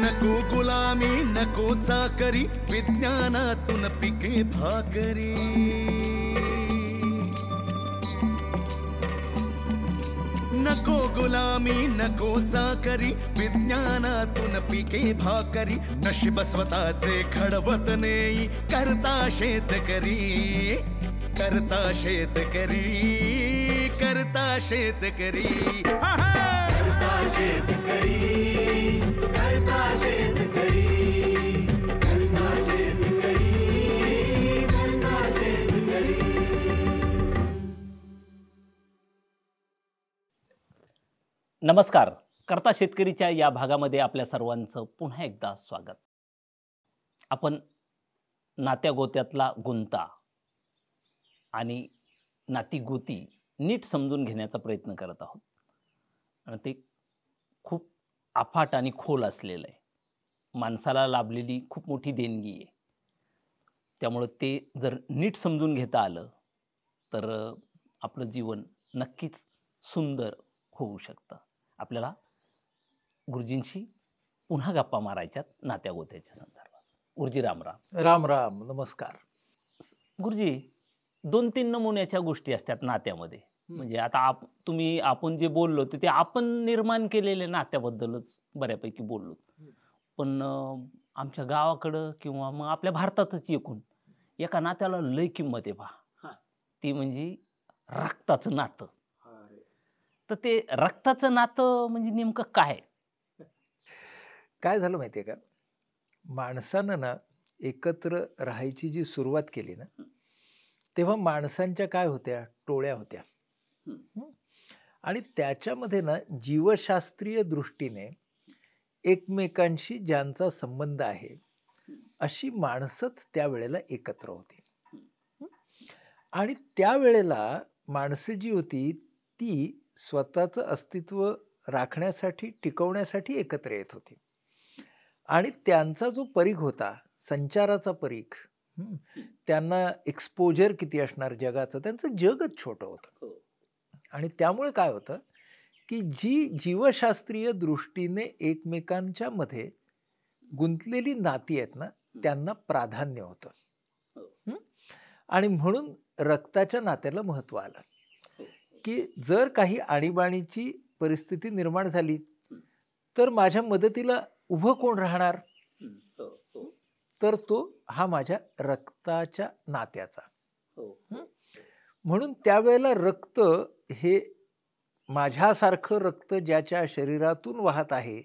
नको गुलामी नको चाकरी विज्ञानातून पिके भाकरी नको गुलामी नको चाकरी विज्ञानातून पिके भाकरी नशीब स्वतःचे खडवत नेई करता शेतकरी करता शेतकरी करता शेतकरी करता शेतकरी नमस्कार करता शेतकरीच्या या भागामध्ये आपल्या सर्वांचं पुन्हा एकदा स्वागत आपण नात्या गोत्यातला गुंता आणि नातीगोती नीट समजून घेण्याचा प्रयत्न करत आहोत आणि ते खूप आफाट आणि खोल असलेलं आहे माणसाला लाभलेली खूप मोठी देणगी आहे त्यामुळं ते जर नीट समजून घेता आलं तर आपलं जीवन नक्कीच सुंदर होऊ शकतं आपल्याला गुरुजींशी पुन्हा गप्पा मारायच्यात नात्या गोत्याच्या संदर्भात गुरुजी रामराम राम राम नमस्कार गुरुजी दोन तीन नमुन्याच्या गोष्टी असतात नात्यामध्ये म्हणजे आता आप तुम्ही आपण जे बोललो ते आपण निर्माण केलेल्या नात्याबद्दलच बऱ्यापैकी बोललो पण आमच्या गावाकडं किंवा मग आपल्या भारतातच एकूण एका नात्याला लय किंमत आहे पहा ती म्हणजे रक्ताचं नातं तर ते रक्ताचं नातं म्हणजे नेमकं काय काय झालं माहिती आहे का माणसानं ना एकत्र राहायची जी सुरुवात केली ना तेव्हा माणसांच्या काय होत्या टोळ्या होत्या आणि त्याच्यामध्ये ना जीवशास्त्रीय दृष्टीने एकमेकांशी ज्यांचा संबंध आहे अशी माणसंच त्यावेळेला एकत्र होती आणि त्यावेळेला माणसं जी होती ती स्वतःचं अस्तित्व राखण्यासाठी टिकवण्यासाठी एकत्र येत होती आणि त्यांचा जो परीघ होता संचाराचा परीघ त्यांना एक्सपोजर किती असणार जगाचं त्यांचं जगच छोटं होतं हो. आणि त्यामुळे काय होतं की जी जीवशास्त्रीय दृष्टीने एकमेकांच्या मध्ये गुंतलेली नाती आहेत ना त्यांना प्राधान्य होतं हो. आणि म्हणून रक्ताच्या नात्याला महत्व आलं की जर काही आणीबाणीची परिस्थिती निर्माण झाली तर माझ्या मदतीला उभं कोण राहणार हो, हो. तर तो हा माझ्या रक्ताच्या नात्याचा हो, म्हणून त्यावेळेला रक्त हे माझ्यासारखं रक्त ज्याच्या शरीरातून वाहत आहे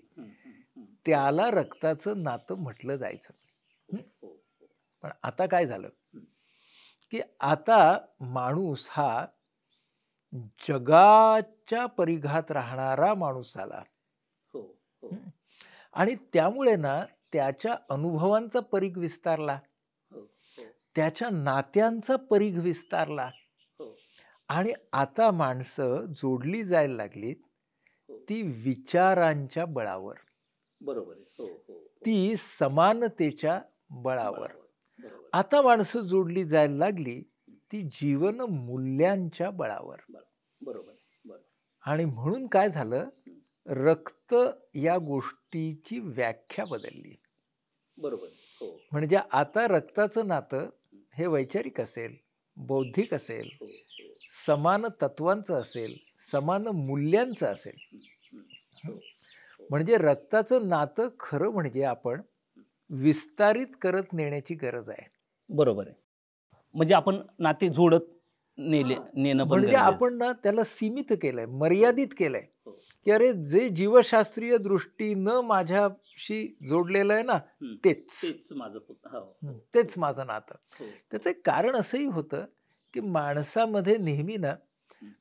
त्याला रक्ताचं नातं म्हटलं जायचं पण आता काय झालं की आता माणूस हा जगाच्या परिघात राहणारा माणूस झाला हो, हो. आणि त्यामुळे ना त्याच्या अनुभवांचा परीघ विस्तारला हो, हो. त्याच्या नात्यांचा परीघ विस्तारला हो. आणि आता माणसं जोडली जायला लागलीत ती विचारांच्या बळावर बरोबर ती समानतेच्या बळावर आता माणसं जोडली जायला लागली ती जीवन मूल्यांच्या बळावर बरोबर आणि म्हणून काय झालं रक्त या गोष्टीची व्याख्या बदलली बरोबर हो. म्हणजे आता रक्ताचं नातं हे वैचारिक असेल बौद्धिक असेल हो, हो. समान तत्वांचं असेल समान मूल्यांचं असेल म्हणजे रक्ताचं नातं खरं म्हणजे आपण विस्तारित करत नेण्याची गरज आहे बरोबर आहे म्हणजे आपण नाते जोडत नेले नेणं म्हणजे आपण ना त्याला सीमित केलंय मर्यादित केलंय हो. की अरे जे जीवशास्त्रीय दृष्टीनं माझ्याशी जोडलेलं आहे ना तेच माझं हो. तेच माझं नातं हो. त्याचं एक कारण असंही होतं की माणसामध्ये नेहमी ना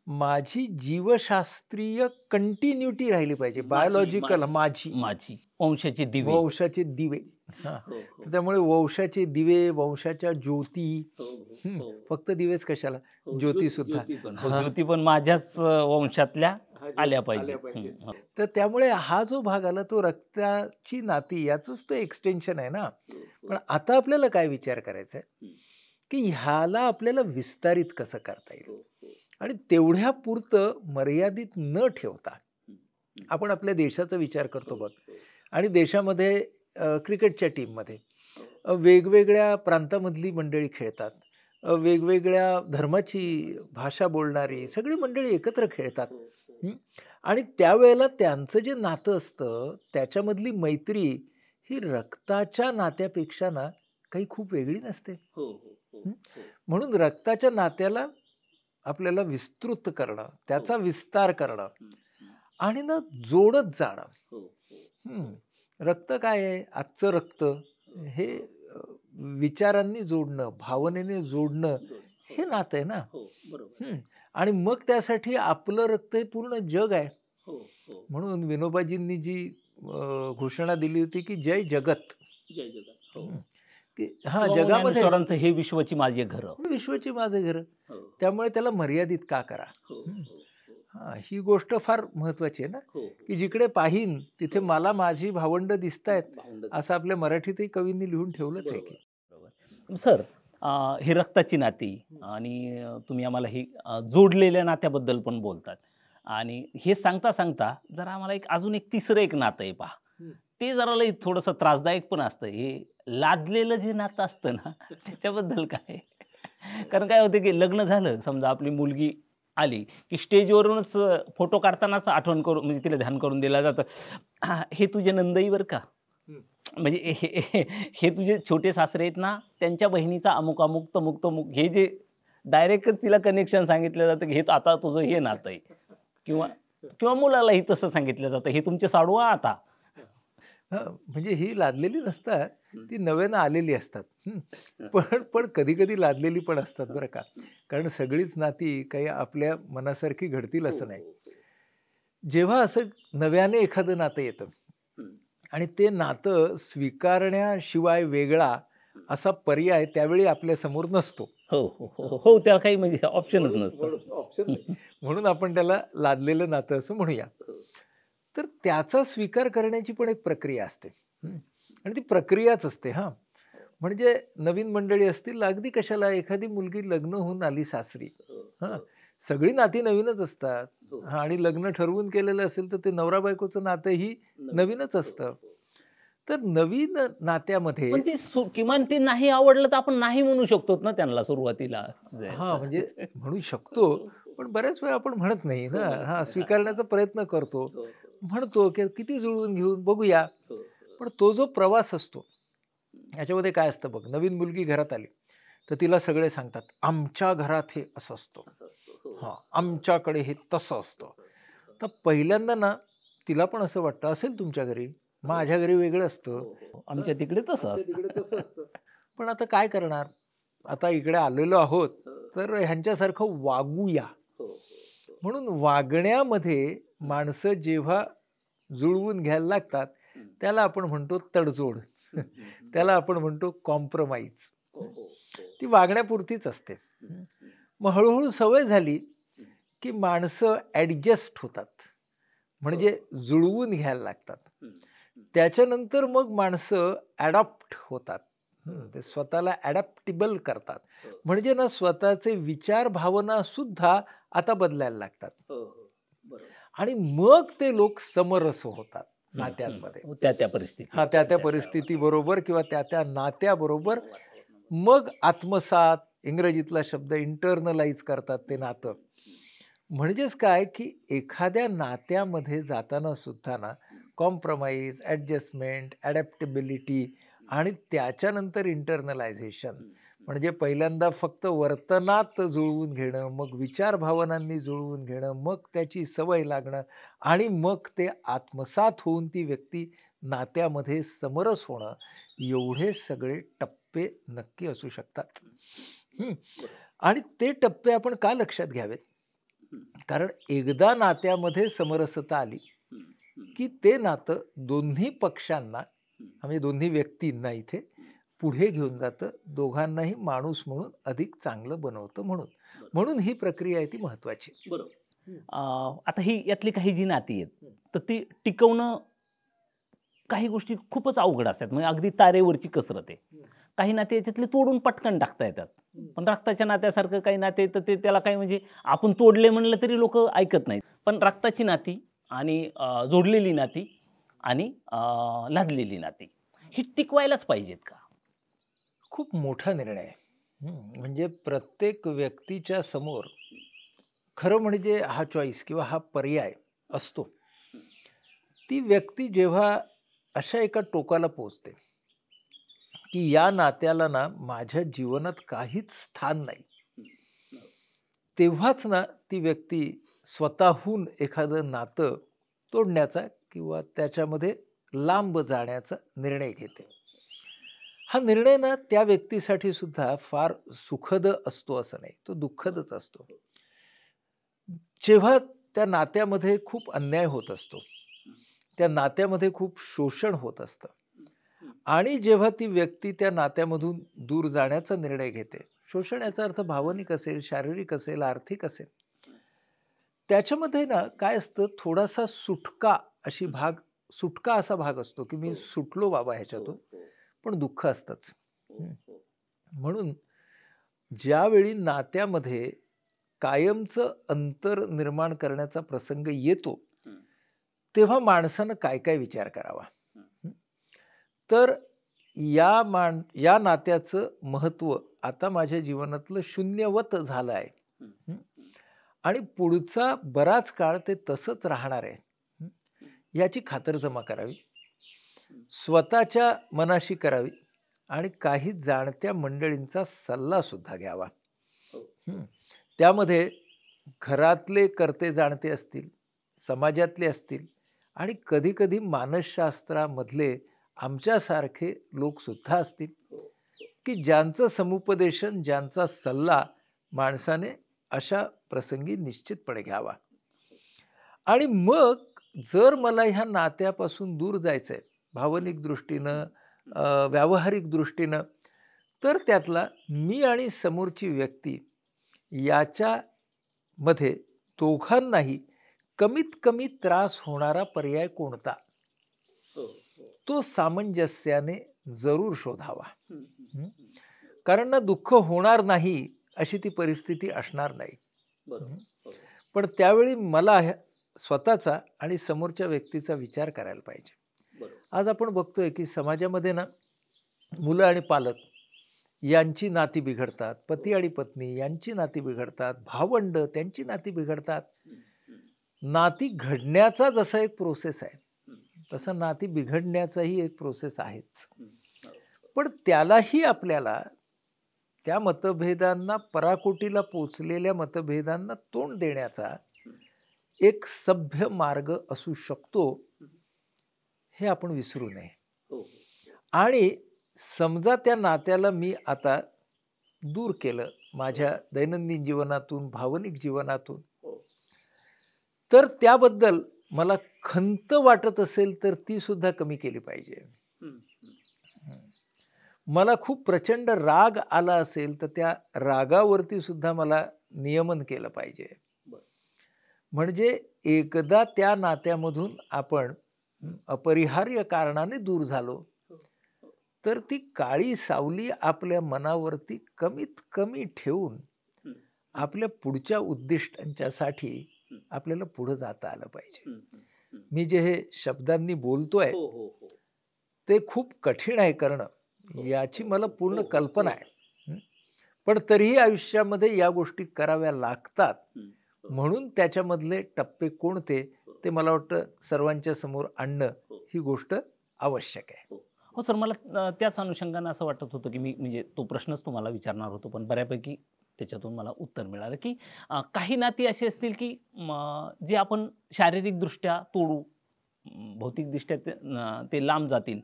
माझी जीवशास्त्रीय कंटिन्युटी राहिली पाहिजे बायोलॉजिकल माझी माझी वंशाचे दिवे वंशाचे दिवे हो, हो. त्यामुळे वंशाचे दिवे वंशाच्या ज्योती हो, फक्त दिवेच कशाला ज्योती सुद्धा ज्योती पण माझ्याच वंशातल्या आल्या पाहिजे तर त्यामुळे हा जो भाग आला तो रक्ताची नाती याच तो एक्सटेन्शन आहे ना पण आता आपल्याला काय विचार करायचा आहे की ह्याला आपल्याला विस्तारित कसं करता येईल आणि तेवढ्या पुरतं मर्यादित न ठेवता आपण आपल्या देशाचा विचार करतो बघ आणि देशामध्ये क्रिकेटच्या टीममध्ये वेगवेगळ्या प्रांतामधली मंडळी खेळतात वेगवेगळ्या धर्माची भाषा बोलणारी सगळी मंडळी एकत्र खेळतात हो, हो. आणि त्यावेळेला त्यांचं जे नातं असतं त्याच्यामधली मैत्री ही रक्ताच्या नात्यापेक्षा ना काही खूप वेगळी नसते हो, म्हणून रक्ताच्या नात्याला आपल्याला विस्तृत करणं त्याचा विस्तार करणं आणि ना जोडत जाणं रक्त काय आहे आजचं रक्त हे विचारांनी जोडणं भावनेने जोडणं हे नात आहे ना हो, आणि मग त्यासाठी आपलं रक्त हे पूर्ण जग आहे हो, हो. म्हणून विनोबाजींनी जी घोषणा दिली होती की जय जगत जय जगत हा जगामध्ये हे विश्वची माझे घर विश्वची माझे घर त्यामुळे त्याला मर्यादित का करा ही गोष्ट फार महत्वाची आहे ना हो, हो. की जिकडे पाहिन तिथे हो. मला माझी भावंड दिसत आहेत असं आपल्या मराठीतही कवींनी लिहून ठेवलंच आहे की सर हे रक्ताची नाती आणि तुम्ही आम्हाला ही जोडलेल्या नात्याबद्दल पण बोलतात आणि हे सांगता सांगता जरा आम्हाला एक अजून एक तिसरं एक नातं आहे पहा ते जरा लई थोडंसं त्रासदायक पण असतं हे लादलेलं जे नातं असतं ना त्याच्याबद्दल काय कारण काय होतं की लग्न झालं समजा आपली मुलगी आली की स्टेजवरूनच फोटो काढतानाच आठवण करून म्हणजे तिला ध्यान करून दिलं जातं हे तुझे नंदईवर का म्हणजे हे हे तुझे छोटे सासरे आहेत ना त्यांच्या बहिणीचा अमुक अमुक तमुक तमुक हे जे डायरेक्टच तिला कनेक्शन सांगितलं जातं की हे आता तुझं हे नातं आहे किंवा किंवा मुलालाही तसं सांगितलं जातं हे तुमचे साडू आता म्हणजे ही लादलेली नसतात ती नव्यानं आलेली असतात पण पण कधी कधी लादलेली पण असतात बरं का कारण सगळीच नाती काही आपल्या मनासारखी घडतील हो, असं नाही हो, हो. जेव्हा असं नव्याने एखादं नातं येतं आणि ते नातं स्वीकारण्याशिवाय वेगळा असा पर्याय त्यावेळी आपल्या समोर नसतो हो हो त्या काही म्हणजे ऑप्शनच नसतो ऑप्शन म्हणून आपण त्याला लादलेलं नातं असं म्हणूया तर त्याचा स्वीकार करण्याची पण एक प्रक्रिया असते आणि ती प्रक्रियाच असते हा म्हणजे नवीन मंडळी असतील अगदी कशाला एखादी मुलगी लग्न होऊन आली सासरी हां सगळी नाती नवीनच असतात हो. हां आणि लग्न ठरवून केलेलं असेल तर ते नवरा बायकोचं नातंही नवीनच हो, असतं हो. तर नवीन नात्यामध्ये किमान ते नाही आवडलं तर आपण नाही म्हणू शकतो ना त्यांना सुरुवातीला हा म्हणजे म्हणू शकतो पण बऱ्याच वेळा आपण म्हणत नाही ना हा स्वीकारण्याचा प्रयत्न करतो म्हणतो की किती जुळवून घेऊन बघूया हो, हो. पण तो जो प्रवास असतो याच्यामध्ये काय असतं बघ नवीन मुलगी घरात आली तर तिला सगळे सांगतात आमच्या घरात हे असं असतं हो. हां आमच्याकडे हे तसं असतं तर पहिल्यांदा ना तिला पण असं वाटतं असेल तुमच्या घरी माझ्या घरी वेगळं असतं आमच्या तिकडे तसं असतं तसं असतं पण आता काय करणार आता इकडे आलेलो आहोत तर ह्यांच्यासारखं वागूया म्हणून वागण्यामध्ये माणसं जेव्हा जुळवून घ्यायला लागतात त्याला आपण म्हणतो तडजोड त्याला आपण म्हणतो कॉम्प्रोमाइज हो, हो, हो. ती वागण्यापुरतीच असते मग हळूहळू सवय झाली की माणसं ॲडजस्ट होतात म्हणजे जुळवून घ्यायला लागतात त्याच्यानंतर मग माणसं ॲडॉप्ट होतात ते स्वतःला ॲडॅप्टेबल करतात म्हणजे ना स्वतःचे विचार भावना सुद्धा आता बदलायला लागतात आणि मग ते लोक समरस होतात नात्यांमध्ये त्या त्या परिस्थिती हा त्या त्या परिस्थितीबरोबर किंवा त्या त्या नात्याबरोबर मग आत्मसात इंग्रजीतला शब्द इंटरनलाइज करतात ते नातं म्हणजेच काय की एखाद्या नात्यामध्ये जाताना सुद्धा ना कॉम्प्रमाइज ॲडजस्टमेंट ॲडॅप्टेबिलिटी आणि त्याच्यानंतर इंटरनलायझेशन म्हणजे पहिल्यांदा फक्त वर्तनात जुळवून घेणं मग विचार भावनांनी जुळवून घेणं मग त्याची सवय लागणं आणि मग ते आत्मसात होऊन ती व्यक्ती नात्यामध्ये समरस होणं एवढे सगळे टप्पे नक्की असू शकतात आणि ते टप्पे आपण का लक्षात घ्यावेत कारण एकदा नात्यामध्ये समरसता आली की ते नातं दोन्ही पक्षांना म्हणजे दोन्ही व्यक्तींना इथे पुढे घेऊन जातं दोघांनाही माणूस म्हणून अधिक चांगलं बनवतं म्हणून म्हणून ही प्रक्रिया आहे ती महत्वाची बरोबर आता ही यातली काही जी नाती आहेत तर ती टिकवणं काही गोष्टी खूपच अवघड असतात म्हणजे अगदी तारेवरची कसरत आहे काही नाते याच्यातले तोडून पटकन टाकता येतात पण रक्ताच्या नात्यासारखं काही नाते तर ते त्याला काही म्हणजे आपण तोडले म्हणलं तरी लोक ऐकत नाहीत पण रक्ताची नाती आणि जोडलेली नाती आणि लादलेली नाती ही टिकवायलाच पाहिजेत का खूप मोठा निर्णय म्हणजे प्रत्येक व्यक्तीच्या समोर खरं म्हणजे हा चॉईस किंवा हा पर्याय असतो ती व्यक्ती जेव्हा अशा एका टोकाला पोचते की या नात्याला ना माझ्या जीवनात काहीच स्थान नाही तेव्हाच ना ती व्यक्ती स्वतःहून एखादं नातं तोडण्याचा किंवा त्याच्यामध्ये लांब जाण्याचा निर्णय घेते हा निर्णय ना त्या व्यक्तीसाठी सुद्धा फार सुखद असतो असं नाही तो दुःखदच असतो जेव्हा त्या नात्यामध्ये खूप अन्याय होत असतो त्या नात्यामध्ये खूप शोषण होत असतं आणि जेव्हा ती व्यक्ती त्या नात्यामधून दूर जाण्याचा निर्णय घेते शोषण याचा अर्थ भावनिक असेल शारीरिक असेल आर्थिक असेल त्याच्यामध्ये ना काय असतं थोडासा सुटका अशी भाग सुटका असा भाग असतो की मी हो. सुटलो बाबा ह्याच्यातून हो, हो. पण दुःख असतंच म्हणून ज्यावेळी नात्यामध्ये कायमचं अंतर निर्माण करण्याचा प्रसंग येतो तेव्हा माणसानं काय काय विचार करावा तर या मान या नात्याचं महत्त्व आता माझ्या जीवनातलं शून्यवत झालं आहे आणि पुढचा बराच काळ ते तसंच राहणार आहे याची खातरजमा करावी स्वतःच्या मनाशी करावी आणि काही जाणत्या मंडळींचा सल्लासुद्धा घ्यावा हो. त्यामध्ये घरातले करते जाणते असतील समाजातले असतील आणि कधीकधी मानसशास्त्रामधले आमच्यासारखे लोकसुद्धा असतील हो, हो. की ज्यांचं समुपदेशन ज्यांचा सल्ला माणसाने अशा प्रसंगी निश्चितपणे घ्यावा आणि मग जर मला ह्या नात्यापासून दूर जायचं आहे भावनिक दृष्टीनं व्यावहारिक दृष्टीनं तर त्यातला मी आणि समोरची व्यक्ती याच्यामध्ये दोघांनाही कमीत कमी त्रास होणारा पर्याय कोणता हो, हो. तो सामंजस्याने जरूर शोधावा कारण ना दुःख होणार नाही अशी ती परिस्थिती असणार नाही पण त्यावेळी मला स्वतःचा आणि समोरच्या व्यक्तीचा विचार करायला पाहिजे आज आपण बघतोय की समाजामध्ये ना मुलं आणि पालक यांची नाती बिघडतात पती आणि पत्नी यांची नाती बिघडतात भावंड त्यांची नाती बिघडतात नाती घडण्याचा जसा एक प्रोसेस आहे तसं नाती बिघडण्याचाही एक प्रोसेस आहेच पण त्यालाही आपल्याला त्या मतभेदांना पराकोटीला पोचलेल्या मतभेदांना तोंड देण्याचा एक सभ्य मार्ग असू शकतो हे आपण विसरू नये हो. आणि समजा त्या नात्याला मी आता दूर केलं माझ्या दैनंदिन जीवनातून भावनिक जीवनातून हो. तर त्याबद्दल मला खंत वाटत असेल तर ती सुद्धा कमी केली पाहिजे मला खूप प्रचंड राग आला असेल तर त्या रागावरती सुद्धा मला नियमन केलं पाहिजे म्हणजे एकदा त्या नात्यामधून आपण अपरिहार्य कारणाने दूर झालो हो. तर ती काळी सावली आपल्या मनावरती कमीत कमी ठेवून आपल्या पुढच्या उद्दिष्टांच्यासाठी आपल्याला पुढं जाता आलं पाहिजे मी जे हे शब्दांनी बोलतोय हो, हो, ते खूप कठीण आहे करणं याची मला पूर्ण कल्पना आहे पण तरीही आयुष्यामध्ये या गोष्टी कराव्या लागतात हो. म्हणून त्याच्यामधले टप्पे कोणते हो. ते मला वाटतं सर्वांच्या समोर आणणं हो. ही गोष्ट आवश्यक आहे हो सर मला त्याच अनुषंगानं असं वाटत होतं की मी म्हणजे तो प्रश्नच तुम्हाला विचारणार होतो पण बऱ्यापैकी त्याच्यातून मला उत्तर मिळालं की काही नाती असे असतील की जे आपण शारीरिकदृष्ट्या तोडू भौतिकदृष्ट्या ते, ते लांब जातील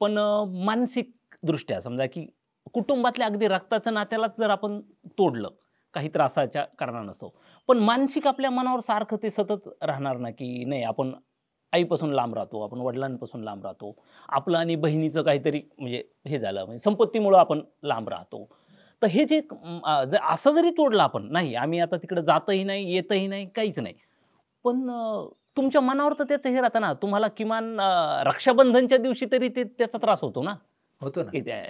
पण मानसिकदृष्ट्या समजा की कुटुंबातल्या अगदी रक्ताचं नात्यालाच जर आपण तोडलं काही त्रासाच्या कारणा नसतो पण मानसिक आपल्या मनावर सारखं ते सतत राहणार ना की नाही आपण आईपासून लांब राहतो आपण वडिलांपासून लांब राहतो आपलं आणि बहिणीचं काहीतरी म्हणजे हे झालं म्हणजे संपत्तीमुळं आपण लांब राहतो तर हे जे असं जरी तोडलं आपण नाही आम्ही आता तिकडं जातही नाही येतही नाही काहीच नाही पण तुमच्या मनावर तर त्याचं हे राहतं ना तुम्हाला किमान रक्षाबंधनच्या दिवशी तरी ते त्याचा त्रास होतो ना होतो ना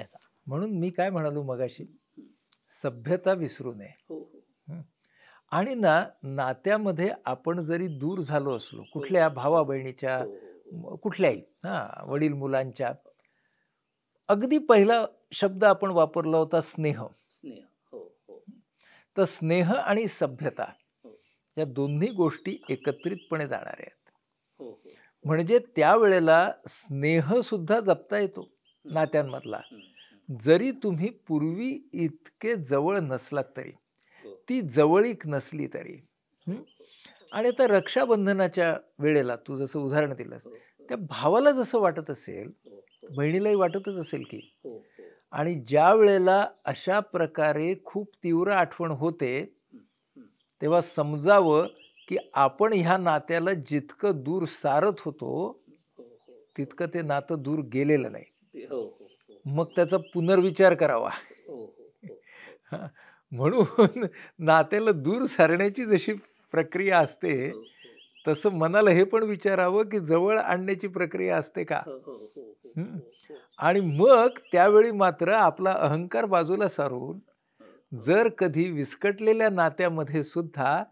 म्हणून मी काय म्हणालो मगाशी सभ्यता विसरू नये हो, हो. आणि ना नात्यामध्ये आपण जरी दूर झालो असलो हो. कुठल्या भावा बहिणीच्या कुठल्याही हा वडील मुलांच्या अगदी पहिला शब्द आपण वापरला होता स्नेह स्नेह तर स्नेह आणि सभ्यता या दोन्ही गोष्टी एकत्रितपणे जाणार आहेत म्हणजे त्यावेळेला स्नेह सुद्धा जपता येतो नात्यांमधला जरी तुम्ही पूर्वी इतके जवळ नसलात तरी ती जवळीक नसली तरी आणि आता रक्षाबंधनाच्या वेळेला तू जसं उदाहरण दिलंस हो, हो. त्या भावाला जसं वाटत असेल हो, बहिणीलाही वाटतच असेल की आणि ज्या वेळेला अशा प्रकारे खूप तीव्र आठवण होते तेव्हा समजावं की आपण ह्या नात्याला जितकं दूर सारत होतो तितकं ते नातं दूर गेलेलं नाही मग त्याचा पुनर्विचार करावा हो, हो, हो. म्हणून नात्याला दूर सारण्याची जशी प्रक्रिया असते तसं मनाला हे पण विचारावं की जवळ आणण्याची प्रक्रिया असते का आणि मग त्यावेळी मात्र आपला अहंकार बाजूला सारून जर कधी विस्कटलेल्या नात्यामध्ये सुद्धा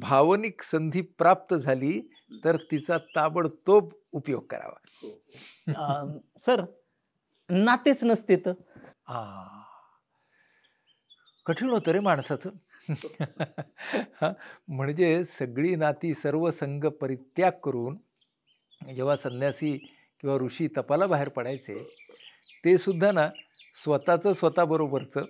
भावनिक संधी प्राप्त झाली तर तिचा ताबडतोब उपयोग करावा सर नातेच नसते तर कठीण होतं रे माणसाचं म्हणजे सगळी नाती सर्व संघ परित्याग करून जेव्हा संन्यासी किंवा ऋषी तपाला बाहेर पडायचे ते सुद्धा ना स्वतःचं स्वतःबरोबरचं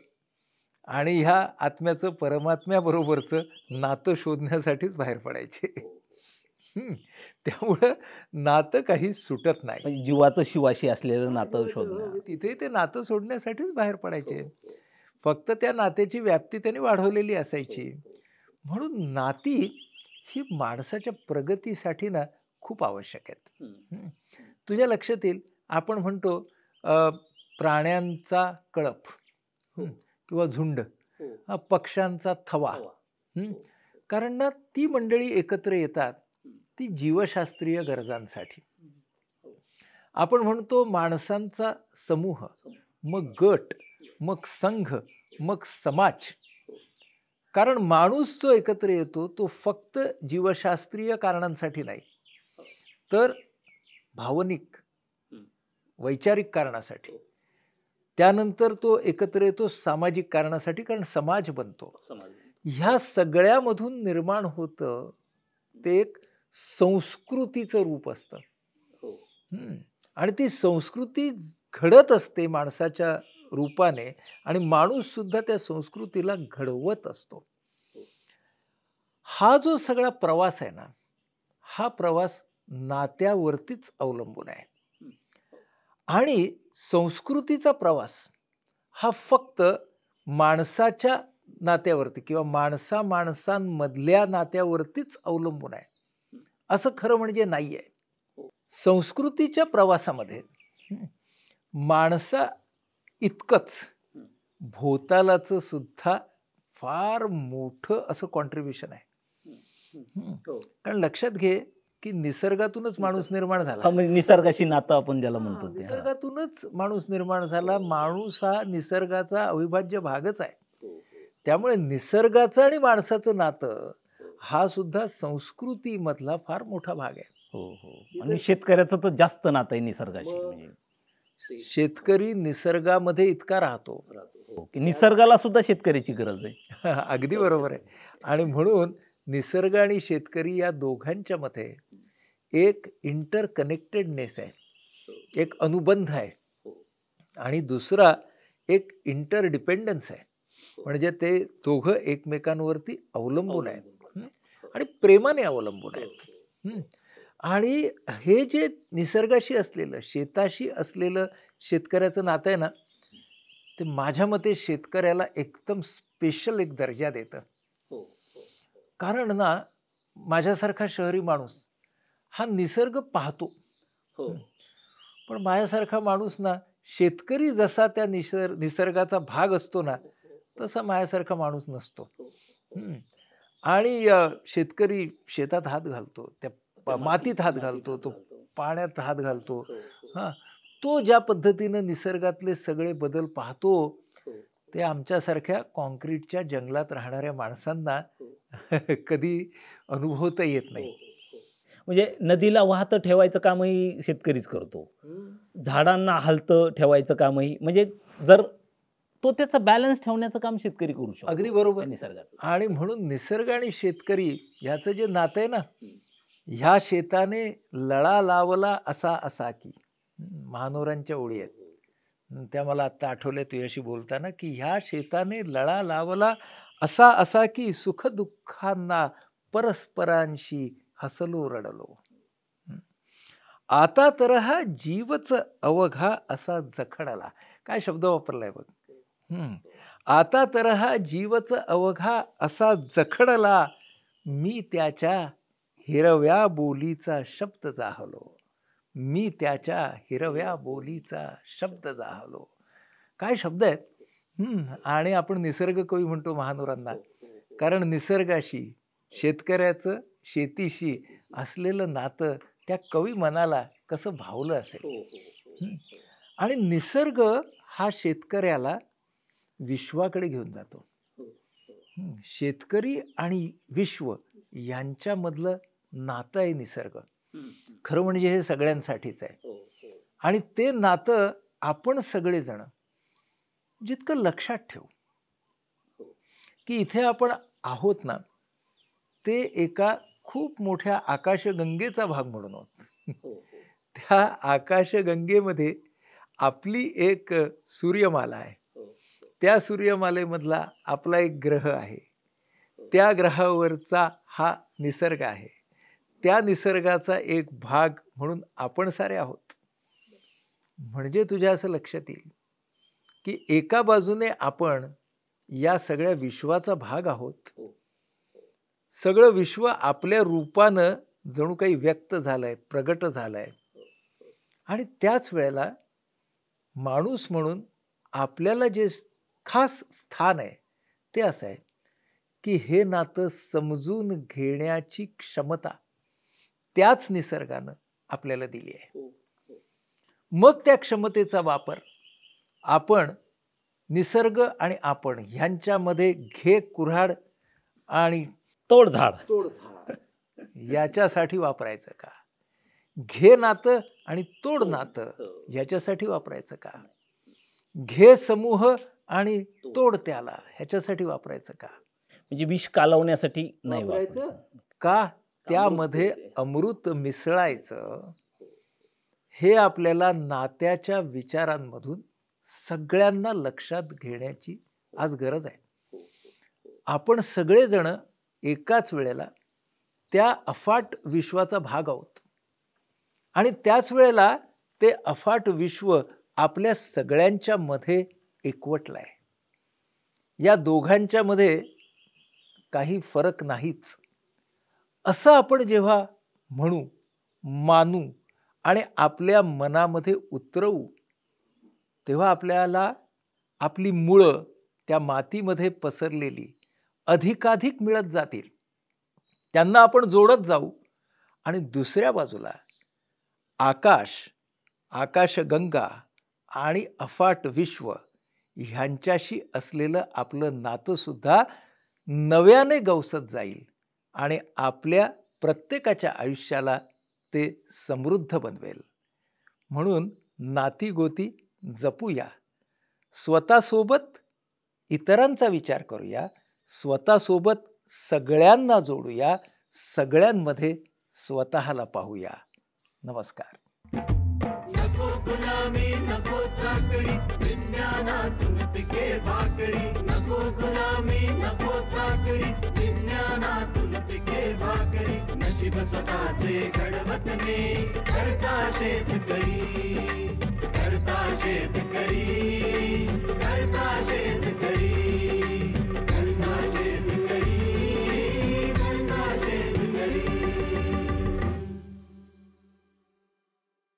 आणि ह्या आत्म्याचं परमात्म्याबरोबरचं नातं शोधण्यासाठीच बाहेर पडायचे त्यामुळं नातं काही सुटत नाही म्हणजे जीवाचं शिवाशी असलेलं नातं शोधलं तिथे ते नातं सोडण्यासाठीच बाहेर पडायचे हो, हो, हो. फक्त त्या नात्याची व्याप्ती त्यांनी वाढवलेली असायची म्हणून नाती ही माणसाच्या प्रगतीसाठी ना खूप आवश्यक आहेत तुझ्या लक्षात येईल आपण म्हणतो प्राण्यांचा कळप किंवा झुंड पक्ष्यांचा थवा कारण ना ती मंडळी एकत्र येतात ती जीवशास्त्रीय गरजांसाठी हो. आपण म्हणतो माणसांचा समूह मग गट मग संघ मग समाज हो. कारण माणूस जो एकत्र येतो तो फक्त जीवशास्त्रीय कारणांसाठी नाही हो. तर भावनिक वैचारिक कारणासाठी त्यानंतर तो एकत्र येतो सामाजिक कारणासाठी कारण समाज बनतो ह्या सगळ्यामधून निर्माण होतं ते एक संस्कृतीचं रूप असतं हो. आणि ती संस्कृती घडत असते माणसाच्या रूपाने आणि माणूस सुद्धा त्या संस्कृतीला घडवत असतो हो. हा जो सगळा प्रवास आहे ना हा प्रवास नात्यावरतीच अवलंबून आहे हो. आणि संस्कृतीचा प्रवास हा फक्त माणसाच्या नात्यावरती किंवा माणसा माणसांमधल्या नात्यावरतीच अवलंबून आहे असं खरं म्हणजे नाही आहे संस्कृतीच्या प्रवासामध्ये माणसा इतकंच भोतालाचं सुद्धा फार मोठं असं कॉन्ट्रीब्युशन आहे हो. कारण लक्षात घे की निसर्गातूनच माणूस निर्माण झाला म्हणजे निसर्गाशी नातं आपण ज्याला म्हणतो निसर्गातूनच माणूस निर्माण झाला माणूस हा निसर्गाचा अविभाज्य भागच आहे हो, हो. त्यामुळे निसर्गाचं आणि माणसाचं नातं हा सुद्धा संस्कृतीमधला फार मोठा भाग आहे हो हो आणि शेतकऱ्याचं तर जास्त नातं आहे निसर्गाशी म्हणजे शेतकरी निसर्गामध्ये इतका राहतो हो, निसर्गाला सुद्धा शेतकऱ्याची गरज आहे अगदी बरोबर आहे आणि म्हणून निसर्ग आणि शेतकरी या दोघांच्या मते एक इंटरकनेक्टेडनेस आहे एक अनुबंध आहे आणि दुसरा एक डिपेंडन्स आहे म्हणजे ते दोघं एकमेकांवरती अवलंबून आहेत आणि प्रेमाने अवलंबून हो, आहेत हो. आणि हे जे निसर्गाशी असलेलं शेताशी असलेलं शेतकऱ्याचं नातं आहे ना ते माझ्या मते शेतकऱ्याला एकदम स्पेशल एक दर्जा देतं हो, कारण ना माझ्यासारखा शहरी माणूस हा निसर्ग पाहतो हो पण माझ्यासारखा माणूस ना शेतकरी जसा त्या निसर्ग निसर्गाचा भाग असतो ना तसा माझ्यासारखा माणूस नसतो आणि शेतकरी शेतात हात घालतो त्या मातीत हात घालतो तो पाण्यात हात घालतो हो, हो. हां तो ज्या पद्धतीनं निसर्गातले सगळे बदल पाहतो हो. ते आमच्यासारख्या कॉन्क्रीटच्या जंगलात राहणाऱ्या माणसांना कधी अनुभवता येत नाही म्हणजे नदीला वाहतं ठेवायचं कामही शेतकरीच करतो झाडांना हलतं ठेवायचं कामही म्हणजे जर तो त्याचा बॅलन्स ठेवण्याचं काम शेतकरी करू शकतो अगदी बरोबर निसर्गाचं आणि म्हणून निसर्ग आणि शेतकरी ह्याचं जे नातं आहे ना ह्या शेताने लळा लावला असा असा की महानोरांच्या ओळी आहेत त्या मला आत्ता आठवल्या तुझ्याशी बोलताना की ह्या शेताने लळा लावला असा असा की सुख दुःखांना परस्परांशी हसलो रडलो आता तर हा जीवच अवघा असा जखडला काय शब्द वापरलाय बघ आता तर हा जीवच अवघा असा जखडला मी त्याच्या हिरव्या बोलीचा शब्द जाहलो मी त्याच्या हिरव्या बोलीचा शब्द जाहलो काय शब्द आहेत आणि आपण निसर्ग कवी म्हणतो महानुरांना कारण निसर्गाशी शेतकऱ्याचं शेतीशी असलेलं नातं त्या कवी मनाला कसं भावलं असेल हो, हो, हो. आणि निसर्ग हा शेतकऱ्याला विश्वाकडे घेऊन जातो हो, हो. शेतकरी आणि विश्व यांच्यामधलं नातं आहे निसर्ग खरं म्हणजे हे सगळ्यांसाठीच आहे हो, आणि ते नातं आपण सगळेजण जितकं लक्षात ठेवू की इथे आपण आहोत ना ते एका खूप मोठ्या आकाशगंगेचा भाग म्हणून आहोत त्या आकाशगंगेमध्ये आपली एक सूर्यमाला आहे त्या सूर्यमालेमधला आपला एक ग्रह आहे त्या ग्रहावरचा हा निसर्ग आहे त्या निसर्गाचा एक भाग म्हणून आपण सारे आहोत म्हणजे तुझ्या असं लक्षात येईल की एका बाजूने आपण या सगळ्या विश्वाचा भाग आहोत सगळं विश्व आपल्या रूपानं जणू काही व्यक्त झालंय प्रगट झालंय आणि त्याच वेळेला माणूस म्हणून आपल्याला जे खास स्थान आहे ते असं आहे की हे नातं समजून घेण्याची क्षमता त्याच निसर्गानं आपल्याला दिली आहे हो, हो. मग त्या क्षमतेचा वापर आपण निसर्ग आणि आपण ह्यांच्यामध्ये घे कुऱ्हाड आणि तोडझाड तोडझाड याच्यासाठी वापरायचं का घे नातं आणि तोड नातं याच्यासाठी वापरायचं का घे समूह आणि तोड त्याला ह्याच्यासाठी वापरायचं का म्हणजे विष कालवण्यासाठी नाही वापरायचं का त्यामध्ये अमृत मिसळायचं हे आपल्याला नात्याच्या विचारांमधून सगळ्यांना लक्षात घेण्याची आज गरज आहे हो, हो, हो. आपण सगळेजण एकाच वेळेला त्या अफाट विश्वाचा भाग आहोत आणि त्याच वेळेला ते अफाट विश्व आपल्या सगळ्यांच्या मध्ये एकवटला आहे या दोघांच्यामध्ये काही फरक नाहीच असं आपण जेव्हा म्हणू मानू आणि आपल्या मनामध्ये उतरवू तेव्हा आपल्याला आपली मुळं त्या मातीमध्ये पसरलेली अधिकाधिक मिळत जातील त्यांना आपण जोडत जाऊ आणि दुसऱ्या बाजूला आकाश आकाशगंगा आणि अफाट विश्व ह्यांच्याशी असलेलं आपलं नातंसुद्धा नव्याने गवसत जाईल आणि आपल्या प्रत्येकाच्या आयुष्याला ते समृद्ध बनवेल म्हणून नातीगोती जपूया स्वतःसोबत इतरांचा विचार करूया स्वतःसोबत सगळ्यांना जोडूया सगळ्यांमध्ये स्वतःला पाहूया नमस्कार पिके भाकरी नको गुलामी नको चाकरी विज्ञानातून पिके भाकरी नशीब स्वतःचे घडवत मी करता शेतकरी करता शेतकरी करता शेतकरी